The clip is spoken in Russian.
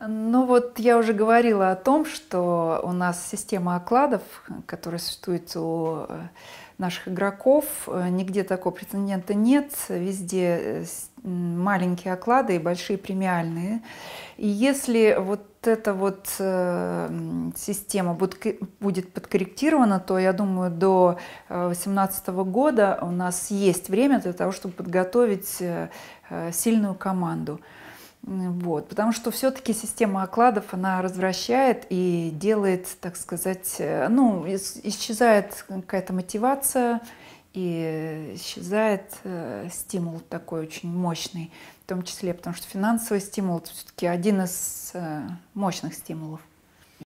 Ну вот я уже говорила о том, что у нас система окладов, которая существует у э, наших игроков, э, нигде такого прецедента нет, везде э, маленькие оклады и большие премиальные. И если вот эта вот система будет подкорректирована, то, я думаю, до 2018 года у нас есть время для того, чтобы подготовить сильную команду. Вот, потому что все-таки система окладов, она развращает и делает, так сказать, э, ну, исчезает какая-то мотивация, и исчезает э, стимул такой очень мощный, в том числе потому что финансовый стимул все-таки один из э, мощных стимулов.